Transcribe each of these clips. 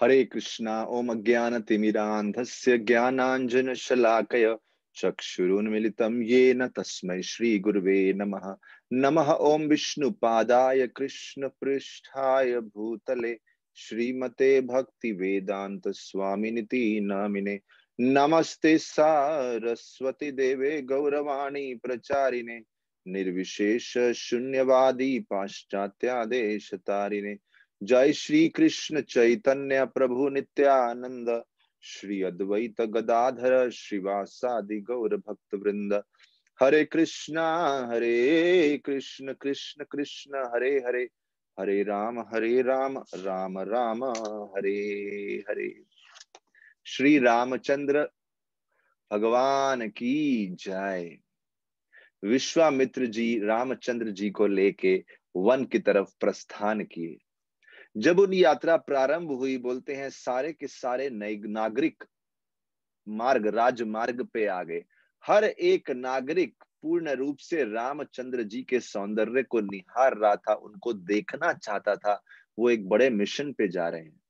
हरे कृष्णा ओम अज्ञान तिमिरांधस्य ज्ञानांजन शलाकय चक्षुरुन्मिलितं येन तस्मै श्रीगुर्वे नम नमः ॐ कृष्ण कृष्णपृष्ठाय भूतले श्रीमते भक्तिवेदान्तस्वामिनिति नामिने नमस्ते सारस्वती देवे गौरवाणी प्रचारिणे निर्विशेष शून्यवादी पाश्चात्यादेश तारिणे जय श्री कृष्ण चैतन्य प्रभु नित्यानंद श्री अद्वैत गदाधर श्रीवासादि गौर भक्त वृंद हरे कृष्णा हरे कृष्ण कृष्ण कृष्ण हरे हरे हरे राम हरे राम राम राम हरे हरे श्री रामचंद्र भगवान की जय विश्वामित्र जी रामचंद्र जी को लेके वन की तरफ प्रस्थान किए जब उन यात्रा प्रारंभ हुई बोलते हैं सारे के सारे नागरिक मार्ग राजमार्ग पे आ गए हर एक नागरिक पूर्ण रूप से रामचंद्र जी के सौंदर्य को निहार रहा था उनको देखना चाहता था वो एक बड़े मिशन पे जा रहे हैं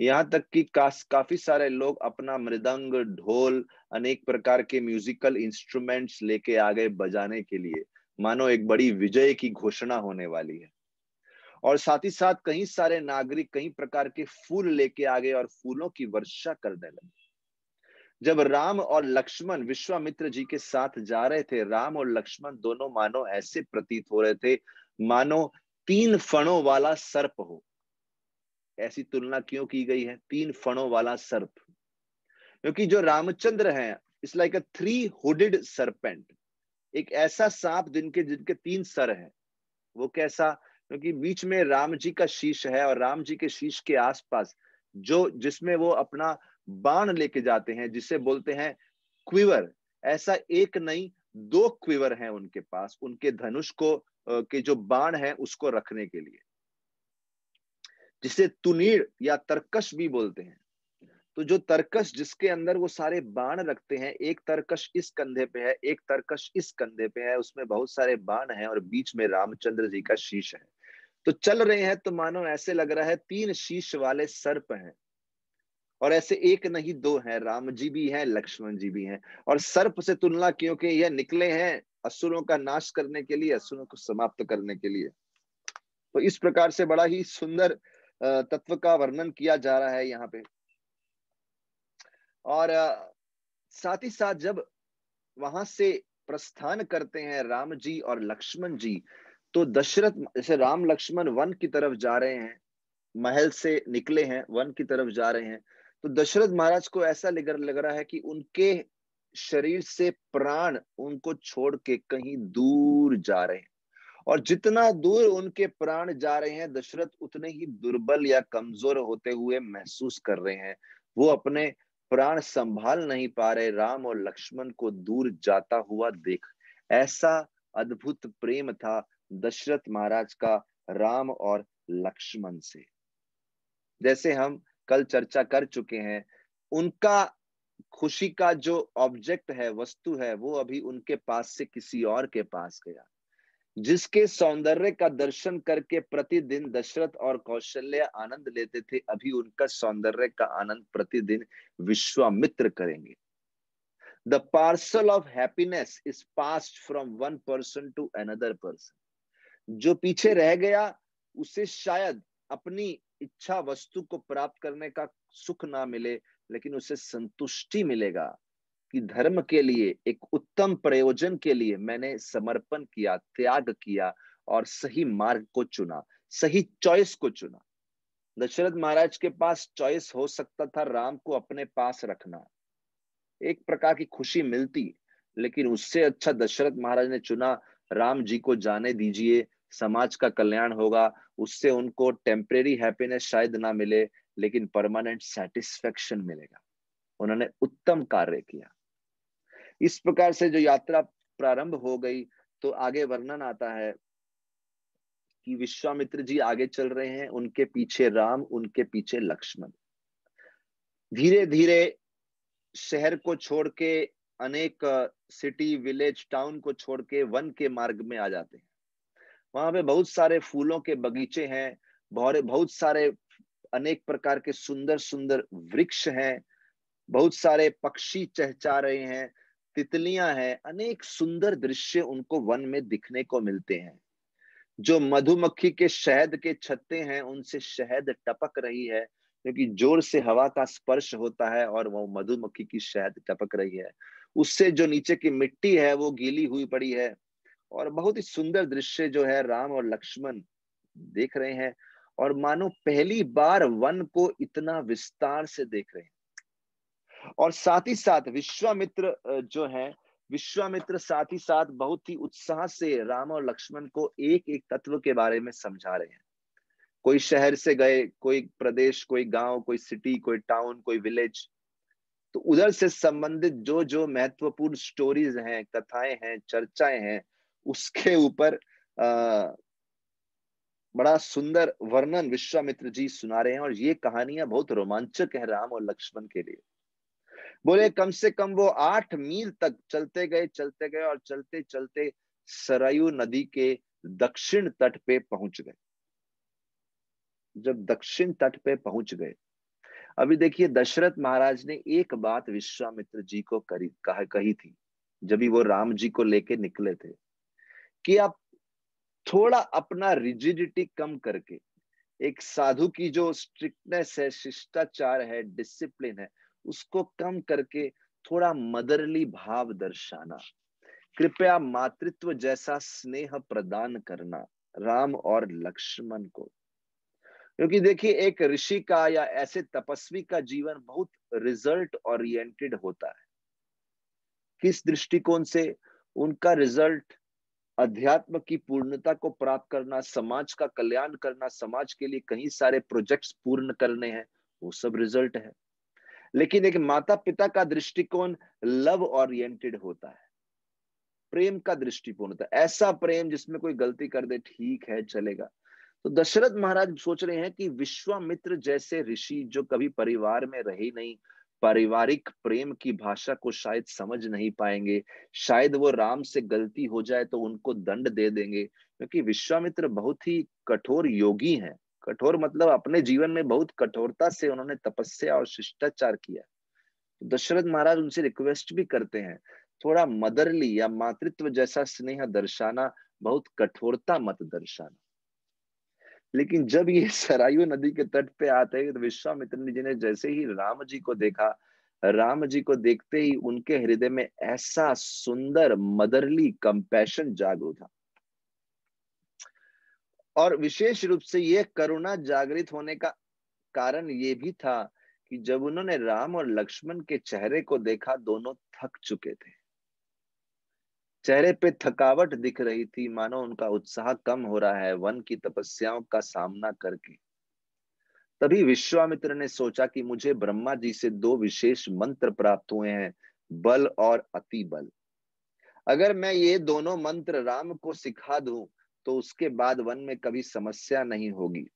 यहाँ तक कि काफी सारे लोग अपना मृदंग ढोल अनेक प्रकार के म्यूजिकल इंस्ट्रूमेंट्स लेके आ गए बजाने के लिए मानो एक बड़ी विजय की घोषणा होने वाली है और साथ ही साथ कई सारे नागरिक कई प्रकार के फूल लेके आ गए और फूलों की वर्षा करने लगे जब राम और लक्ष्मण विश्वामित्र जी के साथ जा रहे थे राम और लक्ष्मण दोनों मानो ऐसे प्रतीत हो रहे थे मानो तीन फणों वाला सर्प हो ऐसी तुलना क्यों की गई है तीन फणों वाला सर्प क्योंकि जो रामचंद्र है it's like a three hooded serpent एक ऐसा सांप जिनके जिनके तीन सर हैं वो कैसा क्योंकि बीच में राम जी का शीश है और राम जी के शीश के आसपास जो जिसमें वो अपना बाण लेके जाते हैं जिसे बोलते हैं क्विवर ऐसा एक नहीं दो क्विवर हैं उनके पास उनके धनुष को के जो बाण है उसको रखने के लिए जिसे तुनीर या तरकश भी बोलते हैं तो जो तरकश जिसके अंदर वो सारे बाण रखते हैं एक तरकश इस कंधे पे है एक तरकश इस कंधे पे है उसमें बहुत सारे बाण हैं और बीच में रामचंद्र जी का शीश है तो चल रहे हैं तो मानो ऐसे लग रहा है तीन शीश वाले सर्प हैं और ऐसे एक नहीं दो हैं राम जी भी हैं लक्ष्मण जी भी हैं और सर्प से तुलना क्योंकि यह निकले हैं असुरों का नाश करने के लिए असुरों को समाप्त करने के लिए तो इस प्रकार से बड़ा ही सुंदर तत्व का वर्णन किया जा रहा है यहाँ पे और साथ ही साथ जब वहां से प्रस्थान करते हैं राम जी और लक्ष्मण जी तो दशरथ जैसे राम लक्ष्मण वन की तरफ जा रहे हैं महल से निकले हैं वन की तरफ जा रहे हैं तो दशरथ महाराज को ऐसा लग रहा है कि उनके शरीर से प्राण उनको छोड़ के कहीं दूर जा रहे हैं और जितना दूर उनके प्राण जा रहे हैं दशरथ उतने ही दुर्बल या कमजोर होते हुए महसूस कर रहे हैं वो अपने प्राण संभाल नहीं पा रहे राम और लक्ष्मण को दूर जाता हुआ देख ऐसा अद्भुत प्रेम था दशरथ महाराज का राम और लक्ष्मण से जैसे हम कल चर्चा कर चुके हैं उनका खुशी का जो ऑब्जेक्ट है वस्तु है वो अभी उनके पास से किसी और के पास गया जिसके सौंदर्य का दर्शन करके प्रतिदिन दशरथ और कौशल्य आनंद लेते थे अभी उनका सौंदर्य का आनंद प्रतिदिन विश्वामित्र करेंगे the parcel of happiness is pass from one person to another person जो पीछे रह गया उसे शायद अपनी इच्छा वस्तु को प्राप्त करने का सुख ना मिले लेकिन उसे संतुष्टि मिलेगा कि धर्म के लिए एक उत्तम प्रयोजन के लिए मैंने समर्पण किया त्याग किया और सही मार्ग को चुना सही चॉइस को चुना दशरथ महाराज के पास चॉइस हो सकता था राम को अपने पास रखना एक प्रकार की खुशी मिलती लेकिन उससे अच्छा दशरथ महाराज ने चुना राम जी को जाने दीजिए समाज का कल्याण होगा उससे उनको टेम्परेरी हैप्पीनेस शायद ना मिले लेकिन परमानेंट सेटिस्फेक्शन मिलेगा उन्होंने उत्तम कार्य किया इस प्रकार से जो यात्रा प्रारंभ हो गई तो आगे वर्णन आता है कि विश्वामित्र जी आगे चल रहे हैं उनके पीछे राम उनके पीछे लक्ष्मण धीरे धीरे शहर को छोड़ के अनेक सिटी विलेज टाउन को छोड़ के वन के मार्ग में आ जाते हैं वहां पे बहुत सारे फूलों के बगीचे हैं बहुत बहुत सारे अनेक प्रकार के सुंदर सुंदर वृक्ष हैं बहुत सारे पक्षी चहचा रहे हैं तितलियां हैं अनेक सुंदर दृश्य उनको वन में दिखने को मिलते हैं जो मधुमक्खी के शहद के छत्ते हैं उनसे शहद टपक रही है क्योंकि जोर से हवा का स्पर्श होता है और वो मधुमक्खी की शहद टपक रही है उससे जो नीचे की मिट्टी है वो गीली हुई पड़ी है और बहुत ही सुंदर दृश्य जो है राम और लक्ष्मण देख रहे हैं और मानो पहली बार वन को इतना विस्तार से देख रहे हैं और साथ ही साथ विश्वामित्र जो है विश्वामित्र साथ ही साथ बहुत ही उत्साह से राम और लक्ष्मण को एक एक तत्व के बारे में समझा रहे हैं कोई शहर से गए कोई प्रदेश कोई गांव कोई सिटी कोई टाउन कोई विलेज तो उधर से संबंधित जो जो महत्वपूर्ण स्टोरीज हैं कथाएं हैं चर्चाएं हैं उसके ऊपर बड़ा सुंदर वर्णन विश्वामित्र जी सुना रहे हैं और ये कहानियां बहुत रोमांचक है राम और लक्ष्मण के लिए बोले कम से कम वो आठ मील तक चलते गए चलते गए और चलते चलते सरयू नदी के दक्षिण तट पे पहुंच गए जब दक्षिण तट पे पहुंच गए अभी देखिए दशरथ महाराज ने एक बात विश्वामित्र जी को करी कह, कही थी जब वो राम जी को लेके निकले थे कि आप थोड़ा अपना रिजिडिटी कम करके एक साधु की जो स्ट्रिक्टनेस है शिष्टाचार है डिसिप्लिन है उसको कम करके थोड़ा मदरली भाव दर्शाना कृपया मातृत्व जैसा स्नेह प्रदान करना राम और लक्ष्मण को क्योंकि देखिए एक ऋषि का या ऐसे तपस्वी का जीवन बहुत रिजल्ट ओरिएंटेड होता है किस दृष्टिकोण से उनका रिजल्ट अध्यात्म की पूर्णता को प्राप्त करना समाज का कल्याण करना समाज के लिए कई सारे प्रोजेक्ट्स पूर्ण करने हैं वो सब रिजल्ट है लेकिन एक माता पिता का दृष्टिकोण लव ओरिएंटेड होता है प्रेम का दृष्टिकोण होता है ऐसा प्रेम जिसमें कोई गलती कर दे ठीक है चलेगा तो दशरथ महाराज सोच रहे हैं कि विश्वामित्र जैसे ऋषि जो कभी परिवार में रहे नहीं पारिवारिक प्रेम की भाषा को शायद समझ नहीं पाएंगे शायद वो राम से गलती हो जाए तो उनको दंड दे देंगे क्योंकि विश्वामित्र बहुत ही कठोर योगी हैं कठोर मतलब अपने जीवन में बहुत कठोरता से उन्होंने तपस्या और शिष्टाचार किया तो दशरथ महाराज उनसे रिक्वेस्ट भी करते हैं थोड़ा मदरली या मातृत्व जैसा स्नेह दर्शाना बहुत कठोरता मत दर्शाना लेकिन जब ये सरायु नदी के तट पे आते हैं तो विश्वामित्र जी ने जैसे ही राम जी को देखा राम जी को देखते ही उनके हृदय में ऐसा सुंदर मदरली कंपैशन जाग उठा और विशेष रूप से यह करुणा जागृत होने का कारण ये भी था कि जब उन्होंने राम और लक्ष्मण के चेहरे को देखा दोनों थक चुके थे चेहरे पे थकावट दिख रही थी मानो उनका उत्साह कम हो रहा है वन की तपस्याओं का सामना करके तभी विश्वामित्र ने सोचा कि मुझे ब्रह्मा जी से दो विशेष मंत्र प्राप्त हुए हैं बल और अति बल अगर मैं ये दोनों मंत्र राम को सिखा दूं तो उसके बाद वन में कभी समस्या नहीं होगी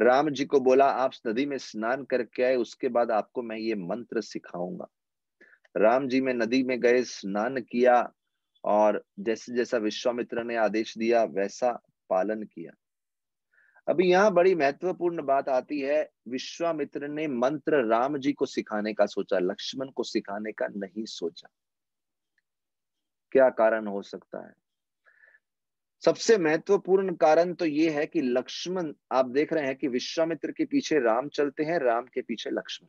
राम जी को बोला आप नदी में स्नान करके आए उसके बाद आपको मैं ये मंत्र सिखाऊंगा राम जी में नदी में गए स्नान किया और जैसे जैसा विश्वामित्र ने आदेश दिया वैसा पालन किया अभी यहाँ बड़ी महत्वपूर्ण बात आती है विश्वामित्र ने मंत्र राम जी को सिखाने का सोचा लक्ष्मण को सिखाने का नहीं सोचा क्या कारण हो सकता है सबसे महत्वपूर्ण कारण तो ये है कि लक्ष्मण आप देख रहे हैं कि विश्वामित्र के पीछे राम चलते हैं राम के पीछे लक्ष्मण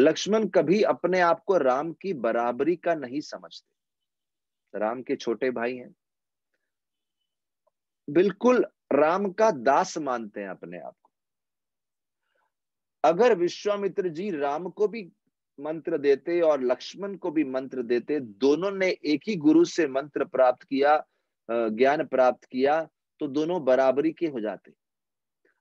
लक्ष्मण कभी अपने आप को राम की बराबरी का नहीं समझते राम के छोटे भाई हैं बिल्कुल राम का दास मानते हैं अपने आप को अगर विश्वामित्र जी राम को भी मंत्र देते और लक्ष्मण को भी मंत्र देते दोनों ने एक ही गुरु से मंत्र प्राप्त किया ज्ञान प्राप्त किया तो दोनों बराबरी के हो जाते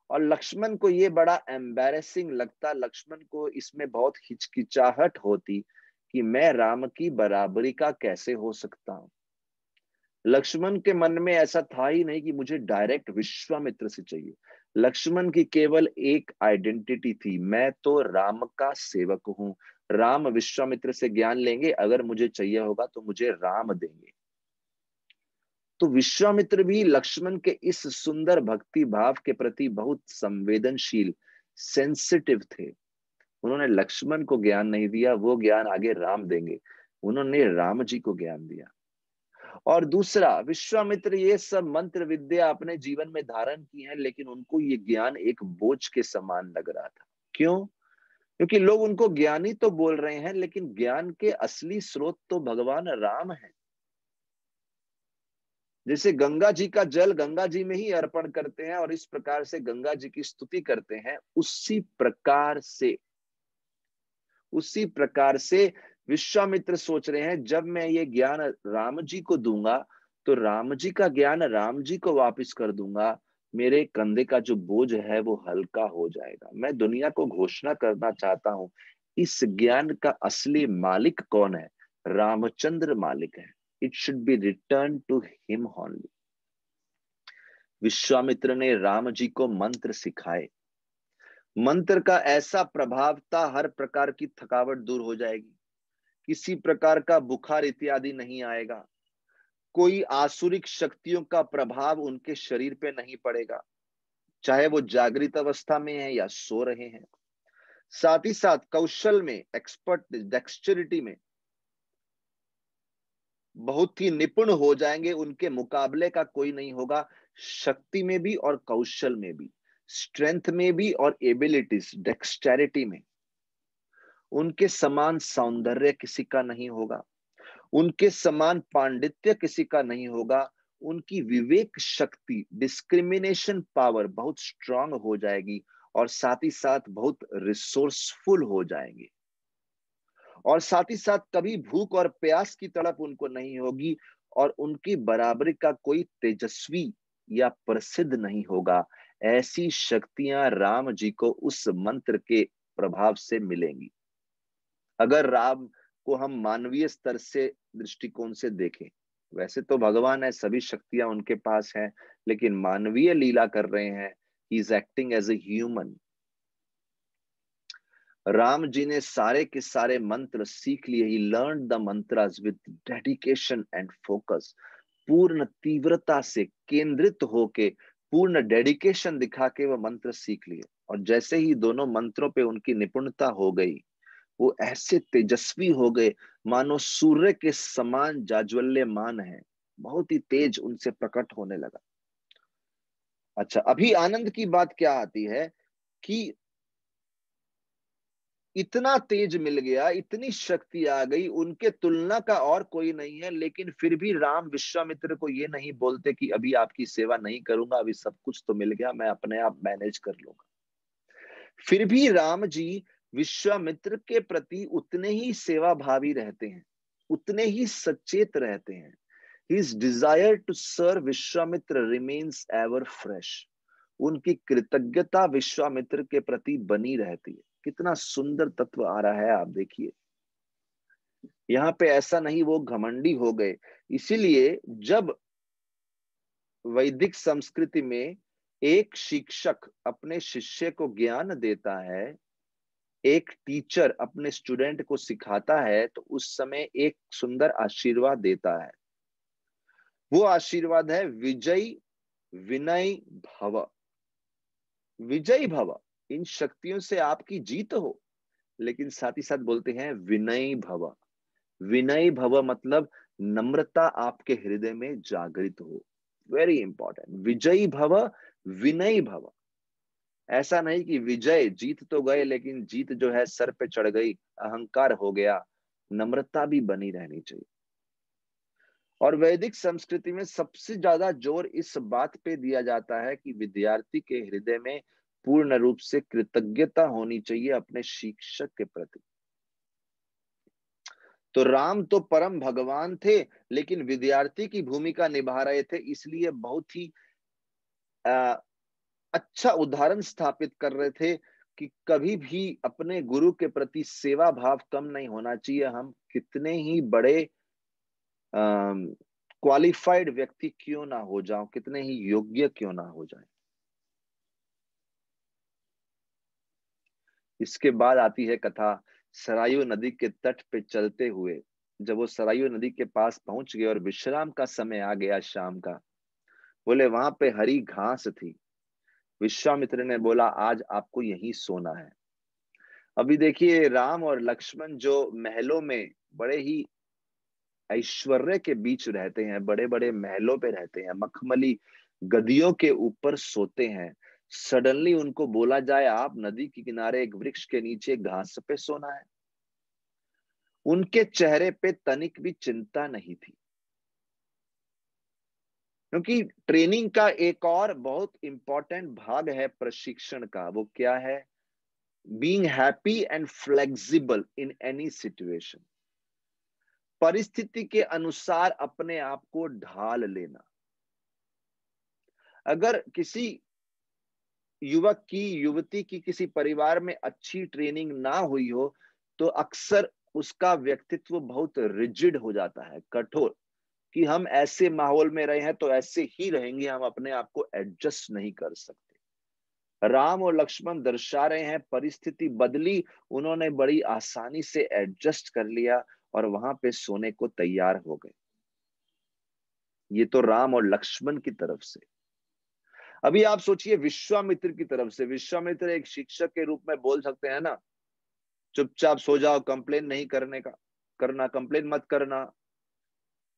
और लक्ष्मण को ये बड़ा एम्बेसिंग लगता लक्ष्मण को इसमें बहुत हिचकिचाहट होती कि मैं राम की बराबरी का कैसे हो सकता हूं लक्ष्मण के मन में ऐसा था ही नहीं कि मुझे डायरेक्ट विश्वामित्र से चाहिए लक्ष्मण की केवल एक आइडेंटिटी थी मैं तो राम का सेवक हूं राम विश्वामित्र से ज्ञान लेंगे अगर मुझे चाहिए होगा तो मुझे राम देंगे तो विश्वामित्र भी लक्ष्मण के इस सुंदर भक्ति भाव के प्रति बहुत संवेदनशील सेंसिटिव थे उन्होंने लक्ष्मण को ज्ञान नहीं दिया वो ज्ञान आगे राम देंगे उन्होंने राम जी को ज्ञान दिया और दूसरा विश्वामित्र ये सब मंत्र विद्या अपने जीवन में धारण की है लेकिन उनको ये ज्ञान एक बोझ के समान लग रहा था क्यों क्योंकि लोग उनको ज्ञानी तो बोल रहे हैं लेकिन ज्ञान के असली स्रोत तो भगवान राम है जैसे गंगा जी का जल गंगा जी में ही अर्पण करते हैं और इस प्रकार से गंगा जी की स्तुति करते हैं उसी प्रकार से उसी प्रकार से विश्वामित्र सोच रहे हैं जब मैं ये ज्ञान राम जी को दूंगा तो राम जी का ज्ञान राम जी को वापिस कर दूंगा मेरे कंधे का जो बोझ है वो हल्का हो जाएगा मैं दुनिया को घोषणा करना चाहता हूं इस ज्ञान का असली मालिक कौन है रामचंद्र मालिक है it should be return to him only. Vishwamitra ने राम जी को मंत्र सिखाए मंत्र का ऐसा प्रभाव था हर प्रकार की थकावट दूर हो जाएगी किसी प्रकार का बुखार इत्यादि नहीं आएगा कोई आसुरिक शक्तियों का प्रभाव उनके शरीर पे नहीं पड़ेगा चाहे वो जागृत अवस्था में है या सो रहे हैं साथ ही साथ कौशल में एक्सपर्ट डेक्सचरिटी में बहुत ही निपुण हो जाएंगे उनके मुकाबले का कोई नहीं होगा शक्ति में भी और कौशल में भी स्ट्रेंथ में भी और एबिलिटीज डेक्सटेरिटी में उनके समान सौंदर्य किसी का नहीं होगा उनके समान पांडित्य किसी का नहीं होगा उनकी विवेक शक्ति डिस्क्रिमिनेशन पावर बहुत स्ट्रांग हो जाएगी और साथ ही साथ बहुत रिसोर्सफुल हो जाएंगे और साथ ही साथ कभी भूख और प्यास की तड़प उनको नहीं होगी और उनकी बराबरी का कोई तेजस्वी या प्रसिद्ध नहीं होगा ऐसी शक्तियां राम जी को उस मंत्र के प्रभाव से मिलेंगी अगर राम को हम मानवीय स्तर से दृष्टिकोण से देखें वैसे तो भगवान है सभी शक्तियां उनके पास हैं लेकिन मानवीय लीला कर रहे हैं he is acting as a human Ram ji ने सारे के सारे मंत्र सीख लिए he learn the mantra with dedication and focus पूर्ण तीव्रता से केंद्रित होके पूर्ण डेडिकेशन दिखा के वह मंत्र सीख लिए और जैसे ही दोनों मंत्रों पे उनकी निपुणता हो गई वो ऐसे तेजस्वी हो गए मानो सूर्य के समान जाज्वल्यमान है बहुत ही तेज उनसे प्रकट होने लगा अच्छा अभी आनंद की बात क्या आती है कि इतना तेज मिल गया इतनी शक्ति आ गई उनके तुलना का और कोई नहीं है लेकिन फिर भी राम विश्वामित्र को ये नहीं बोलते कि अभी आपकी सेवा नहीं करूंगा अभी सब कुछ तो मिल गया मैं अपने आप मैनेज कर लूंगा फिर भी राम जी विश्वामित्र के प्रति उतने ही सेवा भावी रहते हैं उतने ही सचेत रहते हैं his desire to serve Vishwamitra remains ever fresh उनकी कृतज्ञता विश्वामित्र के प्रति बनी रहती है कितना सुंदर तत्व आ रहा है आप देखिए यहाँ पे ऐसा नहीं वो घमंडी हो गए इसीलिए जब वैदिक संस्कृति में एक शिक्षक अपने शिष्य को ज्ञान देता है एक टीचर अपने स्टूडेंट को सिखाता है तो उस समय एक सुंदर आशीर्वाद देता है वो आशीर्वाद है विजय विनय भव विजय भव इन शक्तियों से आपकी जीत हो लेकिन साथ ही साथ बोलते हैं विनय भव विनय भव मतलब नम्रता आपके हृदय में जागृत हो वेरी इंपॉर्टेंट विजयी भव विनय भव ऐसा नहीं कि विजय जीत तो गए लेकिन जीत जो है सर पे चढ़ गई अहंकार हो गया नम्रता भी बनी रहनी चाहिए और वैदिक संस्कृति में सबसे ज्यादा जोर इस बात पे दिया जाता है कि विद्यार्थी के हृदय में पूर्ण रूप से कृतज्ञता होनी चाहिए अपने शिक्षक के प्रति तो राम तो परम भगवान थे लेकिन विद्यार्थी की भूमिका निभा रहे थे इसलिए बहुत ही आ, अच्छा उदाहरण स्थापित कर रहे थे कि कभी भी अपने गुरु के प्रति सेवा भाव कम नहीं होना चाहिए हम कितने ही बड़े क्वालिफाइड व्यक्ति क्यों ना हो जाओ कितने ही योग्य क्यों ना हो जाए इसके बाद आती है कथा सरायू नदी के तट पे चलते हुए जब वो सरायू नदी के पास पहुंच गए और विश्राम का समय आ गया शाम का बोले वहां पे हरी घास थी विश्वामित्र ने बोला आज आपको यही सोना है अभी देखिए राम और लक्ष्मण जो महलों में बड़े ही ऐश्वर्य के बीच रहते हैं बड़े बड़े महलों पे रहते हैं मखमली गदियों के ऊपर सोते हैं सडनली उनको बोला जाए आप नदी के किनारे एक वृक्ष के नीचे घास पे सोना है उनके चेहरे पे तनिक भी चिंता नहीं थी क्योंकि ट्रेनिंग का एक और बहुत इंपॉर्टेंट भाग है प्रशिक्षण का वो क्या है being happy and flexible in any situation परिस्थिति के अनुसार अपने आप को ढाल लेना अगर किसी युवक की युवती की किसी परिवार में अच्छी ट्रेनिंग ना हुई हो तो अक्सर उसका व्यक्तित्व बहुत रिजिड हो जाता है कठोर कि हम ऐसे माहौल में रहे हैं तो ऐसे ही रहेंगे हम अपने आप को एडजस्ट नहीं कर सकते राम और लक्ष्मण दर्शा रहे हैं परिस्थिति बदली उन्होंने बड़ी आसानी से एडजस्ट कर लिया और वहां पे सोने को तैयार हो गए ये तो राम और लक्ष्मण की तरफ से अभी आप सोचिए विश्वामित्र की तरफ से विश्वामित्र एक शिक्षक के रूप में बोल सकते हैं ना चुपचाप सो जाओ कंप्लेन नहीं करने का करना कंप्लेन मत करना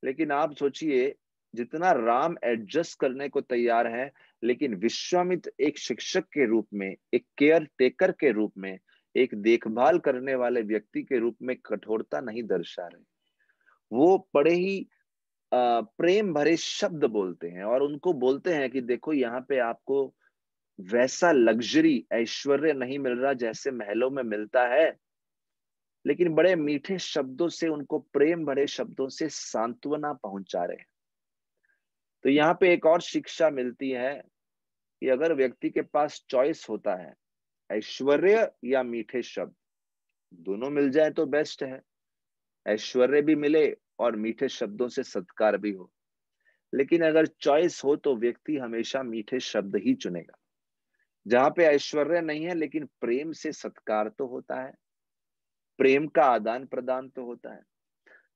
लेकिन आप सोचिए जितना राम एडजस्ट करने को तैयार है लेकिन विश्वामित्र एक शिक्षक के रूप में एक केयर टेकर के रूप में एक देखभाल करने वाले व्यक्ति के रूप में कठोरता नहीं दर्शा रहे वो बड़े ही प्रेम भरे शब्द बोलते हैं और उनको बोलते हैं कि देखो यहाँ पे आपको वैसा लग्जरी ऐश्वर्य नहीं मिल रहा जैसे महलों में मिलता है लेकिन बड़े मीठे शब्दों से उनको प्रेम भरे शब्दों से सांत्वना पहुंचा रहे हैं तो यहाँ पे एक और शिक्षा मिलती है कि अगर व्यक्ति के पास चॉइस होता है ऐश्वर्य या मीठे शब्द दोनों मिल जाए तो बेस्ट है ऐश्वर्य भी मिले और मीठे शब्दों से सत्कार भी हो लेकिन अगर चॉइस हो तो व्यक्ति हमेशा मीठे शब्द ही चुनेगा जहां पे ऐश्वर्य नहीं है लेकिन प्रेम से सत्कार तो होता है प्रेम का आदान प्रदान तो होता है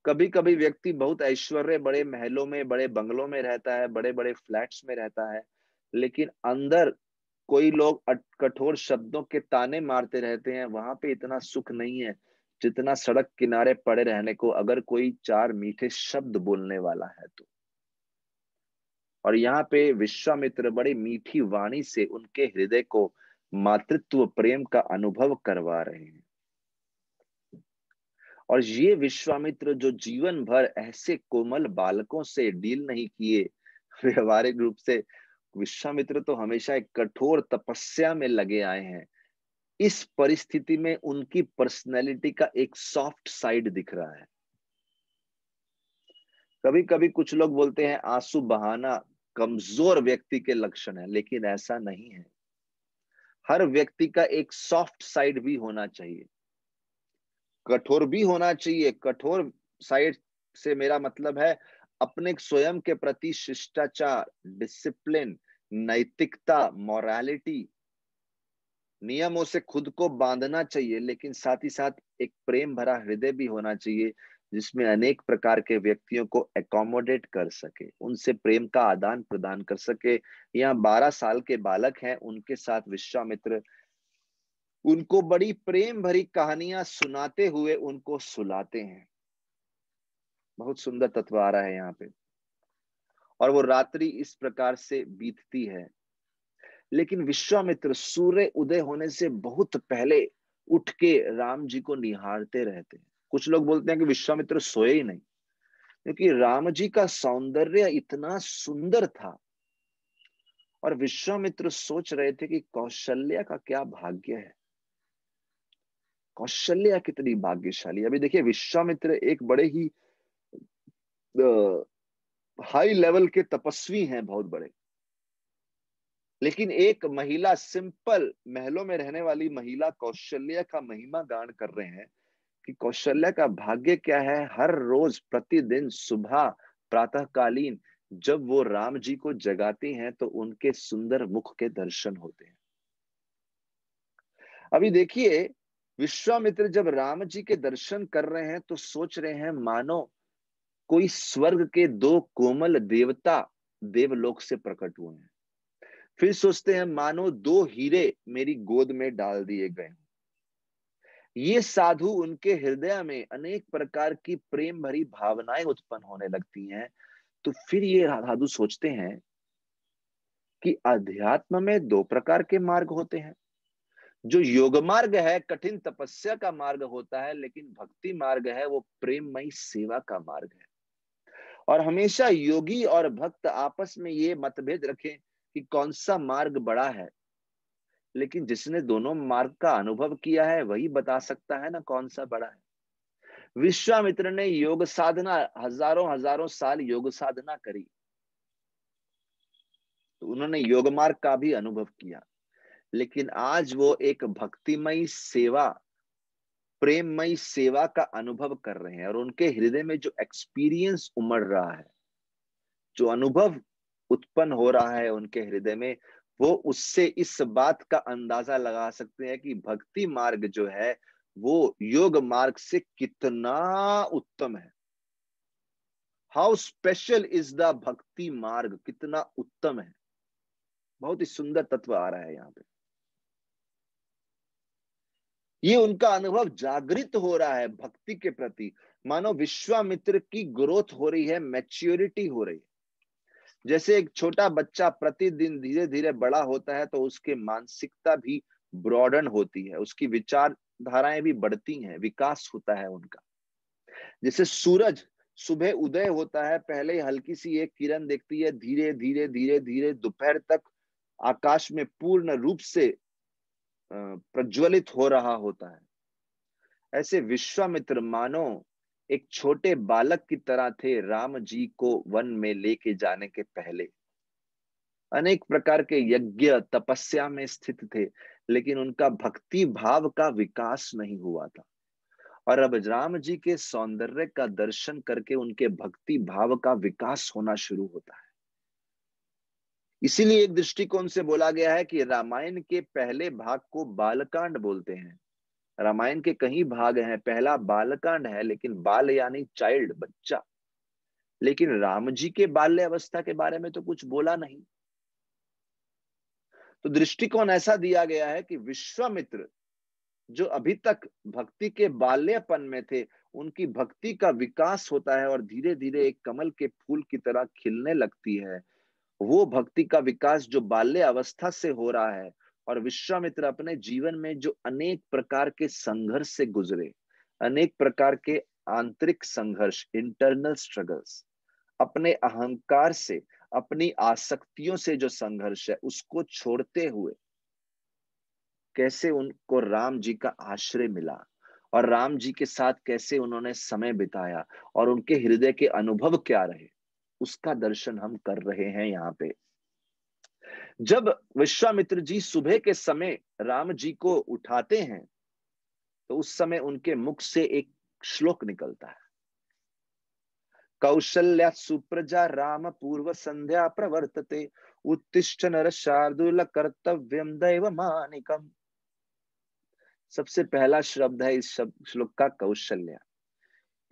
कभी कभी व्यक्ति बहुत ऐश्वर्य बड़े महलों में बड़े बंगलों में रहता है बड़े बड़े फ्लैट्स में रहता है लेकिन अंदर कोई लोग कठोर शब्दों के ताने मारते रहते हैं वहां पे इतना सुख नहीं है जितना सड़क किनारे पड़े रहने को अगर कोई चार मीठे शब्द बोलने वाला है तो और यहाँ पे विश्वामित्र बड़ी मीठी वाणी से उनके हृदय को मातृत्व प्रेम का अनुभव करवा रहे हैं और ये विश्वामित्र जो जीवन भर ऐसे कोमल बालकों से डील नहीं किए व्यवहारिक रूप से विश्वामित्र तो हमेशा एक कठोर तपस्या में लगे आए हैं इस परिस्थिति में उनकी पर्सनैलिटी का एक सॉफ्ट साइड दिख रहा है कभी कभी कुछ लोग बोलते हैं आंसू बहाना कमजोर व्यक्ति के लक्षण है लेकिन ऐसा नहीं है हर व्यक्ति का एक सॉफ्ट साइड भी होना चाहिए कठोर भी होना चाहिए कठोर साइड से मेरा मतलब है अपने स्वयं के प्रति शिष्टाचार डिसिप्लिन नैतिकता मॉरालिटी नियमों से खुद को बांधना चाहिए लेकिन साथ ही साथ एक प्रेम भरा हृदय भी होना चाहिए जिसमें अनेक प्रकार के व्यक्तियों को एकोमोडेट कर सके उनसे प्रेम का आदान प्रदान कर सके यहाँ बारह साल के बालक हैं उनके साथ विश्वामित्र उनको बड़ी प्रेम भरी कहानियां सुनाते हुए उनको सुलाते हैं बहुत सुंदर तत्व आ रहा है यहाँ पे और वो रात्रि इस प्रकार से बीतती है लेकिन विश्वामित्र सूर्य उदय होने से बहुत पहले उठ के राम जी को निहारते रहते हैं कुछ लोग बोलते हैं कि विश्वामित्र सोए ही नहीं क्योंकि राम जी का सौंदर्य इतना सुंदर था और विश्वामित्र सोच रहे थे कि कौशल्या का क्या भाग्य है कौशल्या कितनी भाग्यशाली अभी देखिए विश्वामित्र एक बड़े ही हाई लेवल के तपस्वी हैं बहुत बड़े लेकिन एक महिला सिंपल महलों में रहने वाली महिला कौशल्य का महिमा गान कर रहे हैं कि कौशल्य का भाग्य क्या है हर रोज प्रतिदिन सुबह प्रातःकालीन जब वो राम जी को जगाती हैं तो उनके सुंदर मुख के दर्शन होते हैं अभी देखिए विश्वामित्र जब राम जी के दर्शन कर रहे हैं तो सोच रहे हैं मानो कोई स्वर्ग के दो कोमल देवता देवलोक से प्रकट हुए हैं फिर सोचते हैं मानो दो हीरे मेरी गोद में डाल दिए गए ये साधु उनके हृदय में अनेक प्रकार की प्रेम भरी भावनाएं उत्पन्न होने लगती हैं तो फिर ये साधु सोचते हैं कि अध्यात्म में दो प्रकार के मार्ग होते हैं जो योग मार्ग है कठिन तपस्या का मार्ग होता है लेकिन भक्ति मार्ग है वो प्रेममयी सेवा का मार्ग है और हमेशा योगी और भक्त आपस में ये मतभेद रखें कि कौन सा मार्ग बड़ा है लेकिन जिसने दोनों मार्ग का अनुभव किया है वही बता सकता है ना कौन सा बड़ा है विश्वामित्र ने योग साधना हजारों हजारों साल योग साधना करी तो उन्होंने योग मार्ग का भी अनुभव किया लेकिन आज वो एक भक्तिमयी सेवा प्रेममयी सेवा का अनुभव कर रहे हैं और उनके हृदय में जो एक्सपीरियंस उमड़ रहा है जो अनुभव उत्पन्न हो रहा है उनके हृदय में वो उससे इस बात का अंदाजा लगा सकते हैं कि भक्ति मार्ग जो है वो योग मार्ग से कितना उत्तम है हाउ स्पेशल इज द भक्ति मार्ग कितना उत्तम है बहुत ही सुंदर तत्व आ रहा है यहाँ पे ये उनका अनुभव जागृत हो रहा है भक्ति के प्रति मानो विश्वामित्र की ग्रोथ हो रही है मैच्योरिटी हो रही है जैसे एक छोटा बच्चा प्रतिदिन धीरे धीरे बड़ा होता है तो उसके मानसिकता भी ब्रॉडन होती है उसकी विचारधाराएं भी बढ़ती हैं विकास होता है उनका जैसे सूरज सुबह उदय होता है पहले हल्की सी एक किरण देखती है धीरे धीरे धीरे धीरे दोपहर तक आकाश में पूर्ण रूप से प्रज्वलित हो रहा होता है ऐसे विश्वामित्र मानो एक छोटे बालक की तरह थे राम जी को वन में लेके जाने के पहले अनेक प्रकार के यज्ञ तपस्या में स्थित थे लेकिन उनका भक्ति भाव का विकास नहीं हुआ था और अब राम जी के सौंदर्य का दर्शन करके उनके भक्ति भाव का विकास होना शुरू होता है इसीलिए एक दृष्टिकोण से बोला गया है कि रामायण के पहले भाग को बालकांड बोलते हैं रामायण के कहीं भाग हैं पहला बालकांड है लेकिन बाल यानी चाइल्ड बच्चा लेकिन राम जी के बाल्य अवस्था के बारे में तो कुछ बोला नहीं तो दृष्टिकोण ऐसा दिया गया है कि विश्वामित्र जो अभी तक भक्ति के बाल्यपन में थे उनकी भक्ति का विकास होता है और धीरे धीरे एक कमल के फूल की तरह खिलने लगती है वो भक्ति का विकास जो बाल्य अवस्था से हो रहा है और विश्वामित्र अपने जीवन में जो अनेक प्रकार के संघर्ष से गुजरे अनेक प्रकार के आंतरिक संघर्ष इंटरनल स्ट्रगल्स अपने अहंकार से अपनी आसक्तियों से जो संघर्ष है उसको छोड़ते हुए कैसे उनको राम जी का आश्रय मिला और राम जी के साथ कैसे उन्होंने समय बिताया और उनके हृदय के अनुभव क्या रहे उसका दर्शन हम कर रहे हैं यहाँ पे जब विश्वामित्र जी सुबह के समय राम जी को उठाते हैं तो उस समय उनके मुख से एक श्लोक निकलता है कौशल्या सुप्रजा राम पूर्व संध्या प्रवर्तते उत्तिष्ठ नर शार्दुल कर्तव्यम दैव मानिकम सबसे पहला शब्द है इस शब्द श्लोक का कौशल्या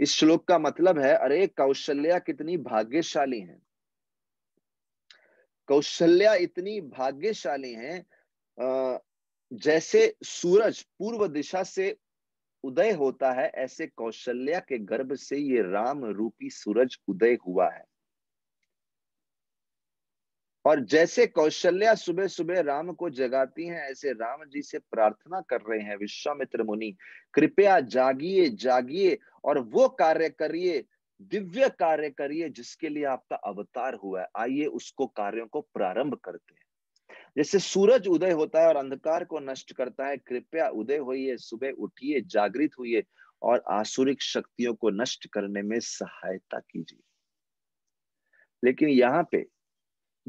इस श्लोक का मतलब है अरे कौशल्या कितनी भाग्यशाली हैं कौशल्या इतनी भाग्यशाली हैं जैसे सूरज पूर्व दिशा से उदय होता है ऐसे कौशल्या के गर्भ से ये राम रूपी सूरज उदय हुआ है और जैसे कौशल्या सुबह सुबह राम को जगाती हैं ऐसे राम जी से प्रार्थना कर रहे हैं विश्वामित्र मुनि कृपया जागिए जागिए और वो कार्य करिए दिव्य कार्य करिए जिसके लिए आपका अवतार हुआ है आइए उसको कार्यों को प्रारंभ करते हैं जैसे सूरज उदय होता है और अंधकार को नष्ट करता है कृपया उदय होइए सुबह उठिए जागृत हुई और आसुरिक शक्तियों को नष्ट करने में सहायता कीजिए लेकिन यहाँ पे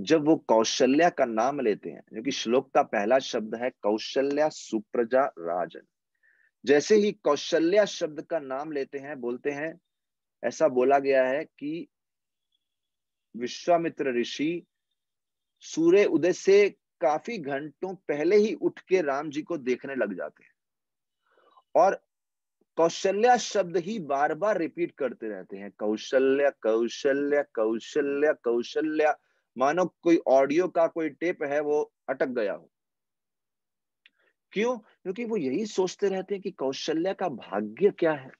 जब वो कौशल्या का नाम लेते हैं जो कि श्लोक का पहला शब्द है कौशल्या सुप्रजा राजन जैसे ही कौशल्या शब्द का नाम लेते हैं बोलते हैं ऐसा बोला गया है कि विश्वामित्र ऋषि सूर्य उदय से काफी घंटों पहले ही उठ के राम जी को देखने लग जाते हैं और कौशल्या शब्द ही बार बार रिपीट करते रहते हैं कौशल्या कौशल्या कौशल्या कौशल्या मानो कोई ऑडियो का कोई टेप है वो अटक गया हो क्यों क्योंकि वो यही सोचते रहते हैं कि कौशल्या का भाग्य क्या है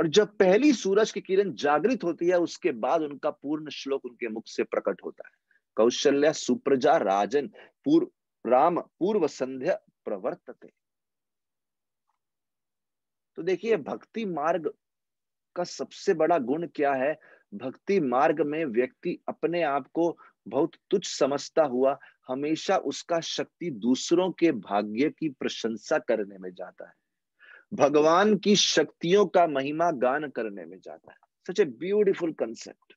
और जब पहली सूरज की किरण जागृत होती है उसके बाद उनका पूर्ण श्लोक उनके मुख से प्रकट होता है कौशल्या सुप्रजा राजन पूर्व राम पूर्व संध्या प्रवर्तते तो देखिए भक्ति मार्ग का सबसे बड़ा गुण क्या है भक्ति मार्ग में व्यक्ति अपने आप को बहुत तुच्छ समझता हुआ हमेशा उसका शक्ति दूसरों के भाग्य की प्रशंसा करने में जाता है भगवान की शक्तियों का महिमा गान करने में जाता है सच ए ब्यूटिफुल कंसेप्ट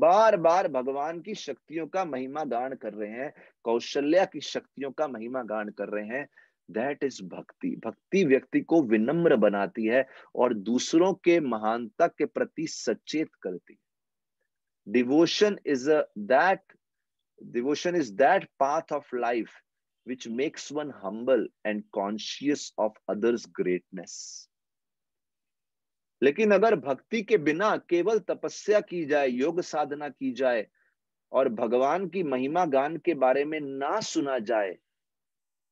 बार बार भगवान की शक्तियों का महिमा गान कर रहे हैं कौशल्या की शक्तियों का महिमा गान कर रहे हैं दैट इज भक्ति भक्ति व्यक्ति को विनम्र बनाती है और दूसरों के महानता के प्रति सचेत करती है devotion is that devotion is that path of life which makes one humble and conscious of others greatness लेकिन अगर भक्ति के बिना केवल तपस्या की जाए योग साधना की जाए और भगवान की महिमा गान के बारे में ना सुना जाए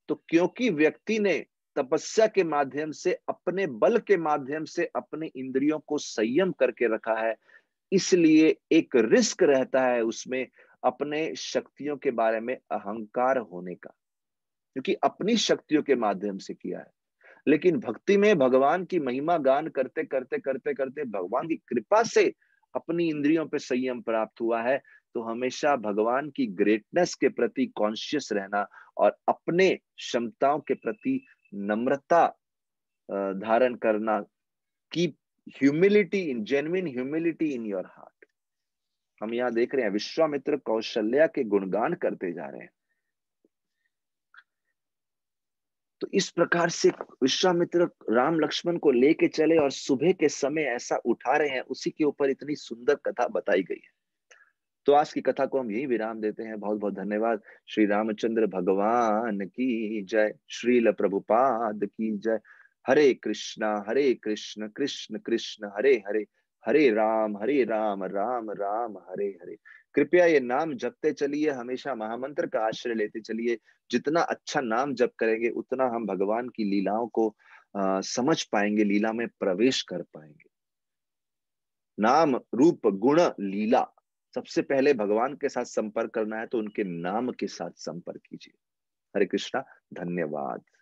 तो क्योंकि व्यक्ति ने तपस्या के माध्यम से अपने बल के माध्यम से अपने इंद्रियों को संयम करके रखा है इसलिए एक रिस्क रहता है उसमें अपने शक्तियों के बारे में अहंकार होने का क्योंकि अपनी शक्तियों के माध्यम से किया है लेकिन भक्ति में भगवान की महिमा गान करते करते करते करते भगवान की कृपा से अपनी इंद्रियों पर संयम प्राप्त हुआ है तो हमेशा भगवान की ग्रेटनेस के प्रति कॉन्शियस रहना और अपने क्षमताओं के प्रति नम्रता धारण करना की humility in genuine humility in your heart हम यहाँ देख रहे हैं विश्वामित्र कौशल्या के गुणगान करते जा रहे हैं तो इस प्रकार से विश्वामित्र राम लक्ष्मण को लेके चले और सुबह के समय ऐसा उठा रहे हैं उसी के ऊपर इतनी सुंदर कथा बताई गई है तो आज की कथा को हम यही विराम देते हैं बहुत बहुत धन्यवाद श्री रामचंद्र भगवान की जय श्रील प्रभुपाद की जय हरे कृष्णा हरे कृष्ण कृष्ण कृष्ण हरे हरे हरे राम हरे राम राम राम हरे हरे कृपया ये नाम जपते चलिए हमेशा महामंत्र का आश्रय लेते चलिए जितना अच्छा नाम जप करेंगे उतना हम भगवान की लीलाओं को आ, समझ पाएंगे लीला में प्रवेश कर पाएंगे नाम रूप गुण लीला सबसे पहले भगवान के साथ संपर्क करना है तो उनके नाम के साथ संपर्क कीजिए हरे कृष्णा धन्यवाद